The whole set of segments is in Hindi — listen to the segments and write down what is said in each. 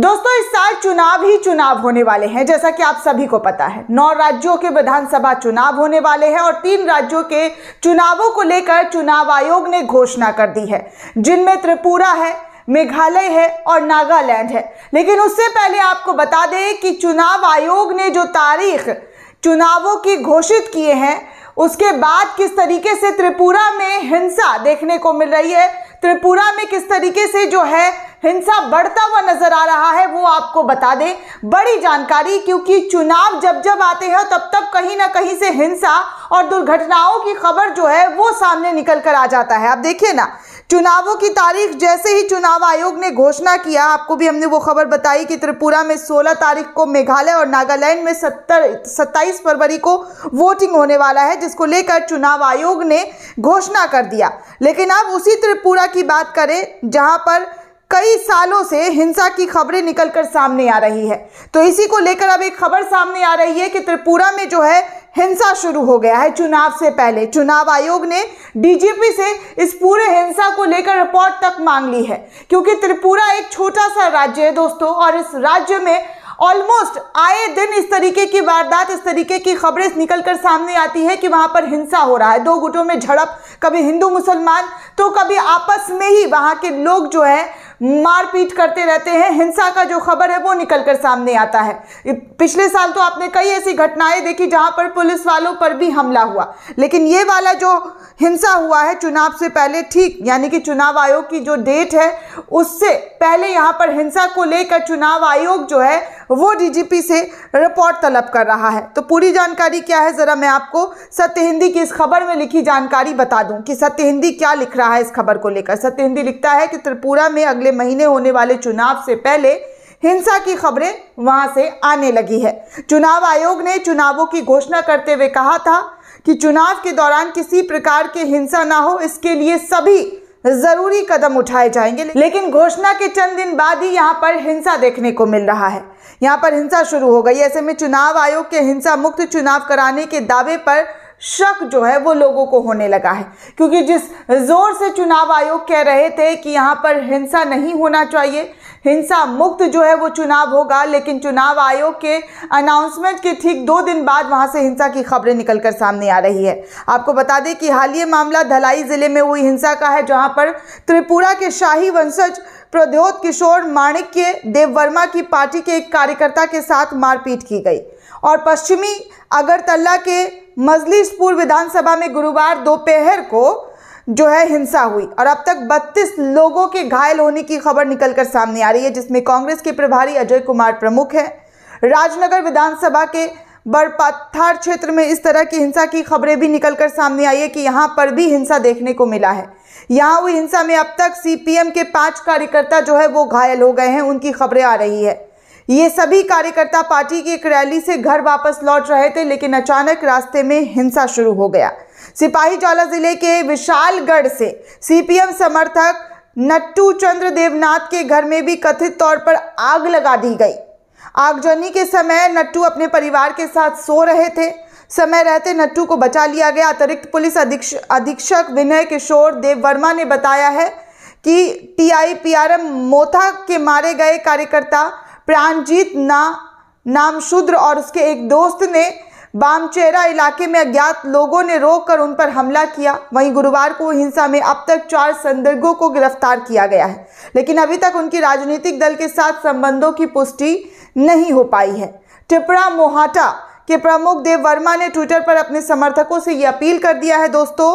दोस्तों इस साल चुनाव ही चुनाव होने वाले हैं जैसा कि आप सभी को पता है नौ राज्यों के विधानसभा चुनाव होने वाले हैं और तीन राज्यों के चुनावों को लेकर चुनाव आयोग ने घोषणा कर दी है जिनमें त्रिपुरा है मेघालय है और नागालैंड है लेकिन उससे पहले आपको बता दें कि चुनाव आयोग ने जो तारीख चुनावों की घोषित किए हैं उसके बाद किस तरीके से त्रिपुरा में हिंसा देखने को मिल रही है त्रिपुरा में किस तरीके से जो है हिंसा बढ़ता हुआ नजर आ रहा है वो आपको बता दें बड़ी जानकारी क्योंकि चुनाव जब जब आते हैं तब तब कहीं ना कहीं से हिंसा और दुर्घटनाओं की खबर जो है वो सामने निकल कर आ जाता है आप देखिए ना चुनावों की तारीख जैसे ही चुनाव आयोग ने घोषणा किया आपको भी हमने वो खबर बताई कि त्रिपुरा में 16 तारीख को मेघालय और नागालैंड में 70 सत्ताईस फरवरी को वोटिंग होने वाला है जिसको लेकर चुनाव आयोग ने घोषणा कर दिया लेकिन अब उसी त्रिपुरा की बात करें जहां पर कई सालों से हिंसा की खबरें निकलकर सामने आ रही है तो इसी को लेकर अब एक खबर सामने आ रही है कि त्रिपुरा में जो है हिंसा शुरू हो गया है चुनाव से पहले चुनाव आयोग ने डीजीपी से इस पूरे हिंसा को लेकर रिपोर्ट तक मांग ली है क्योंकि त्रिपुरा एक छोटा सा राज्य है दोस्तों और इस राज्य में ऑलमोस्ट आए दिन इस तरीके की वारदात इस तरीके की खबरें निकल कर सामने आती है कि वहां पर हिंसा हो रहा है दो गुटों में झड़प कभी हिंदू मुसलमान तो कभी आपस में ही वहां के लोग जो है मारपीट करते रहते हैं हिंसा का जो खबर है वो निकल कर सामने आता है पिछले साल तो आपने कई ऐसी घटनाएं देखी जहां पर पुलिस वालों पर भी हमला हुआ लेकिन ये वाला जो हिंसा हुआ है चुनाव से पहले ठीक यानी कि चुनाव आयोग की जो डेट है उससे पहले यहाँ पर हिंसा को लेकर चुनाव आयोग जो है वो डीजीपी से रिपोर्ट तलब कर रहा है तो पूरी जानकारी क्या है ज़रा मैं आपको सत्य हिंदी की इस खबर में लिखी जानकारी बता दूं कि सत्य हिंदी क्या लिख रहा है इस खबर को लेकर सत्य हिंदी लिखता है कि त्रिपुरा में अगले महीने होने वाले चुनाव से पहले हिंसा की खबरें वहां से आने लगी है चुनाव आयोग ने चुनावों की घोषणा करते हुए कहा था कि चुनाव के दौरान किसी प्रकार के हिंसा ना हो इसके लिए सभी जरूरी कदम उठाए जाएंगे लेकिन घोषणा के चंद दिन बाद ही यहाँ पर हिंसा देखने को मिल रहा है यहाँ पर हिंसा शुरू हो गई ऐसे में चुनाव आयोग के हिंसा मुक्त चुनाव कराने के दावे पर शक जो है वो लोगों को होने लगा है क्योंकि जिस ज़ोर से चुनाव आयोग कह रहे थे कि यहाँ पर हिंसा नहीं होना चाहिए हिंसा मुक्त जो है वो चुनाव होगा लेकिन चुनाव आयोग के अनाउंसमेंट के ठीक दो दिन बाद वहाँ से हिंसा की खबरें निकल कर सामने आ रही है आपको बता दें कि हालिया मामला धलाई ज़िले में हुई हिंसा का है जहाँ पर त्रिपुरा के शाही वंशज प्रद्योत किशोर माणिक्य देववर्मा की पार्टी के एक कार्यकर्ता के साथ मारपीट की गई और पश्चिमी अगरतला के मजलिसपुर विधानसभा में गुरुवार दोपहर को जो है हिंसा हुई और अब तक 32 लोगों के घायल होने की खबर निकलकर सामने आ रही है जिसमें कांग्रेस के प्रभारी अजय कुमार प्रमुख हैं राजनगर विधानसभा के बरपत्थर क्षेत्र में इस तरह की हिंसा की खबरें भी निकलकर सामने आई है कि यहाँ पर भी हिंसा देखने को मिला है यहाँ हुई हिंसा में अब तक सीपीएम के पांच कार्यकर्ता जो है वो घायल हो गए हैं उनकी खबरें आ रही है ये सभी कार्यकर्ता पार्टी की एक रैली से घर वापस लौट रहे थे लेकिन अचानक रास्ते में हिंसा शुरू हो गया सिपाही ज्वाला जिले के विशालगढ़ से सीपीएम समर्थक नट्टू चंद्र देवनाथ के घर में भी कथित तौर पर आग लगा दी गई आगजनी के समय नट्टू अपने परिवार के साथ सो रहे थे समय रहते नट्टू को बचा लिया गया अतिरिक्त पुलिस अधीक्ष अधीक्षक विनय किशोर देव वर्मा ने बताया है कि टीआई पीआरएम मोथा के मारे गए कार्यकर्ता प्राणजीत ना नाम शूद्र और उसके एक दोस्त ने बामचेरा इलाके में अज्ञात लोगों ने रोककर उन पर हमला किया वहीं गुरुवार को हिंसा में अब तक चार संदिग्धों को गिरफ्तार किया गया है लेकिन अभी तक उनकी राजनीतिक दल के साथ संबंधों की पुष्टि नहीं हो पाई है टिपरा मोहाटा के प्रमुख देव वर्मा ने ट्विटर पर अपने समर्थकों से ये अपील कर दिया है दोस्तों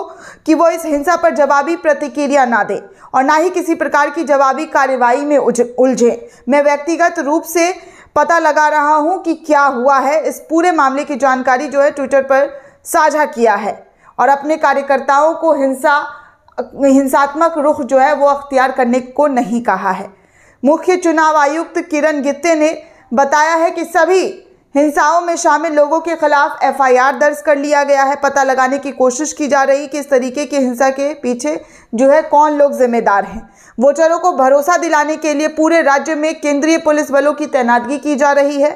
कि वो इस हिंसा पर जवाबी प्रतिक्रिया ना दें और ना ही किसी प्रकार की जवाबी कार्रवाई में उलझे मैं व्यक्तिगत रूप से पता लगा रहा हूँ कि क्या हुआ है इस पूरे मामले की जानकारी जो है ट्विटर पर साझा किया है और अपने कार्यकर्ताओं को हिंसा हिंसात्मक रुख जो है वो अख्तियार करने को नहीं कहा है मुख्य चुनाव आयुक्त किरण गित्ते ने बताया है कि सभी हिंसाओं में शामिल लोगों के खिलाफ एफआईआर दर्ज कर लिया गया है पता लगाने की कोशिश की जा रही कि इस तरीके की हिंसा के पीछे जो है कौन लोग जिम्मेदार हैं वोटरों को भरोसा दिलाने के लिए पूरे राज्य में केंद्रीय पुलिस बलों की तैनातगी की जा रही है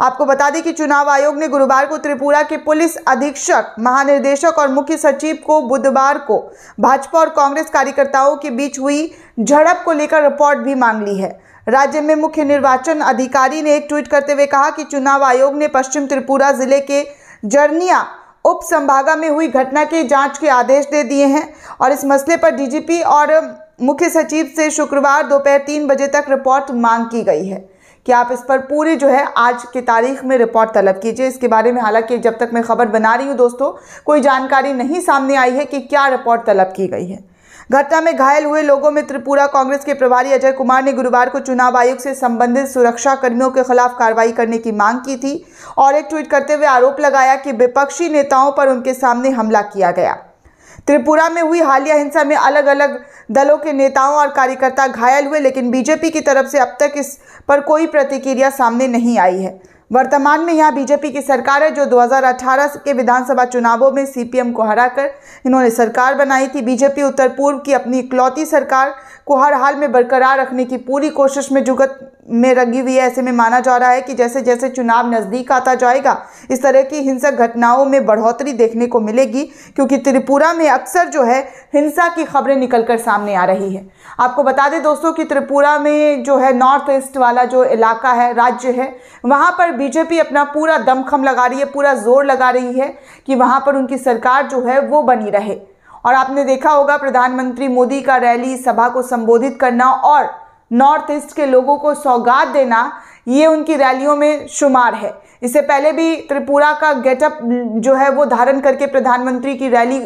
आपको बता दें कि चुनाव आयोग ने गुरुवार को त्रिपुरा के पुलिस अधीक्षक महानिर्देशक और मुख्य सचिव को बुधवार को भाजपा और कांग्रेस कार्यकर्ताओं के बीच हुई झड़प को लेकर रिपोर्ट भी मांग ली है राज्य में मुख्य निर्वाचन अधिकारी ने एक ट्वीट करते हुए कहा कि चुनाव आयोग ने पश्चिम त्रिपुरा जिले के जर्निया उप संभागा में हुई घटना के जांच के आदेश दे दिए हैं और इस मसले पर डीजीपी और मुख्य सचिव से शुक्रवार दोपहर तीन बजे तक रिपोर्ट मांग की गई है कि आप इस पर पूरी जो है आज की तारीख में रिपोर्ट तलब कीजिए इसके बारे में हालांकि जब तक मैं खबर बना रही हूँ दोस्तों कोई जानकारी नहीं सामने आई है कि क्या रिपोर्ट तलब की गई है घटना में घायल हुए लोगों में त्रिपुरा कांग्रेस के प्रभारी अजय कुमार ने गुरुवार को चुनाव आयोग से संबंधित सुरक्षा कर्मियों के खिलाफ कार्रवाई करने की मांग की थी और एक ट्वीट करते हुए आरोप लगाया कि विपक्षी नेताओं पर उनके सामने हमला किया गया त्रिपुरा में हुई हालिया हिंसा में अलग अलग दलों के नेताओं और कार्यकर्ता घायल हुए लेकिन बीजेपी की तरफ से अब तक इस पर कोई प्रतिक्रिया सामने नहीं आई है वर्तमान में यहाँ बीजेपी की सरकार है जो 2018 के विधानसभा चुनावों में सीपीएम को हराकर इन्होंने सरकार बनाई थी बीजेपी उत्तर पूर्व की अपनी इकलौती सरकार को हर हाल में बरकरार रखने की पूरी कोशिश में जुगत में लगी हुई है ऐसे में माना जा रहा है कि जैसे जैसे चुनाव नज़दीक आता जाएगा इस तरह की हिंसक घटनाओं में बढ़ोतरी देखने को मिलेगी क्योंकि त्रिपुरा में अक्सर जो है हिंसा की खबरें निकल कर सामने आ रही है आपको बता दें दोस्तों कि त्रिपुरा में जो है नॉर्थ ईस्ट वाला जो इलाका है राज्य है वहाँ पर बीजेपी अपना पूरा दमखम लगा रही है पूरा जोर लगा रही है कि वहाँ पर उनकी सरकार जो है वो बनी रहे और आपने देखा होगा प्रधानमंत्री मोदी का रैली सभा को संबोधित करना और नॉर्थ ईस्ट के लोगों को सौगात देना ये उनकी रैलियों में शुमार है इससे पहले भी त्रिपुरा का गेटअप जो है वो धारण करके प्रधानमंत्री की रैली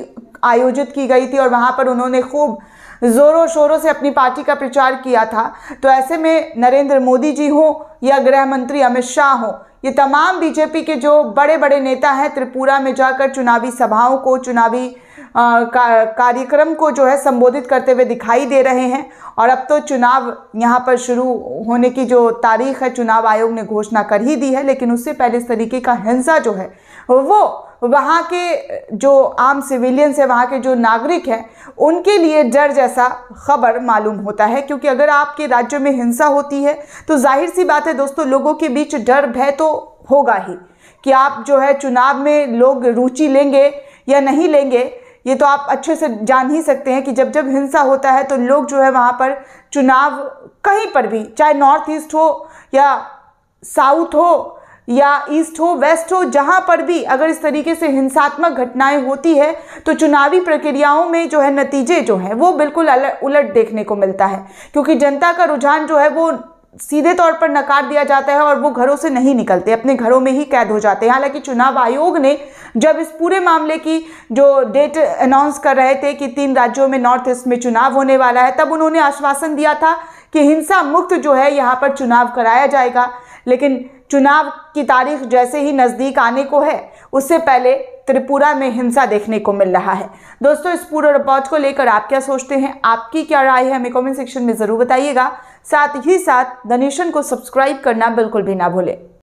आयोजित की गई थी और वहाँ पर उन्होंने खूब ज़ोरों शोरों से अपनी पार्टी का प्रचार किया था तो ऐसे में नरेंद्र मोदी जी हों या गृह मंत्री अमित शाह हों ये तमाम बीजेपी के जो बड़े बड़े नेता हैं त्रिपुरा में जाकर चुनावी सभाओं को चुनावी का, कार्यक्रम को जो है संबोधित करते हुए दिखाई दे रहे हैं और अब तो चुनाव यहाँ पर शुरू होने की जो तारीख है चुनाव आयोग ने घोषणा कर ही दी है लेकिन उससे पहले इस तरीके का हिंसा जो है वो वहाँ के जो आम सिविलियंस है वहाँ के जो नागरिक हैं उनके लिए डर जैसा खबर मालूम होता है क्योंकि अगर आपके राज्य में हिंसा होती है तो जाहिर सी बात है दोस्तों लोगों के बीच डर भय तो होगा ही कि आप जो है चुनाव में लोग रुचि लेंगे या नहीं लेंगे ये तो आप अच्छे से जान ही सकते हैं कि जब जब हिंसा होता है तो लोग जो है वहाँ पर चुनाव कहीं पर भी चाहे नॉर्थ ईस्ट हो या साउथ हो या ईस्ट हो वेस्ट हो जहाँ पर भी अगर इस तरीके से हिंसात्मक घटनाएं होती है तो चुनावी प्रक्रियाओं में जो है नतीजे जो हैं वो बिल्कुल उलट देखने को मिलता है क्योंकि जनता का रुझान जो है वो सीधे तौर पर नकार दिया जाता है और वो घरों से नहीं निकलते अपने घरों में ही कैद हो जाते हैं हालांकि चुनाव आयोग ने जब इस पूरे मामले की जो डेट अनाउंस कर रहे थे कि तीन राज्यों में नॉर्थ ईस्ट में चुनाव होने वाला है तब उन्होंने आश्वासन दिया था कि हिंसा मुक्त जो है यहाँ पर चुनाव कराया जाएगा लेकिन चुनाव की तारीख जैसे ही नज़दीक आने को है उससे पहले त्रिपुरा में हिंसा देखने को मिल रहा है दोस्तों इस पूरे रिपोर्ट को लेकर आप क्या सोचते हैं आपकी क्या राय है हमें कमेंट सेक्शन में ज़रूर बताइएगा साथ ही साथ द नेशन को सब्सक्राइब करना बिल्कुल भी ना भूलें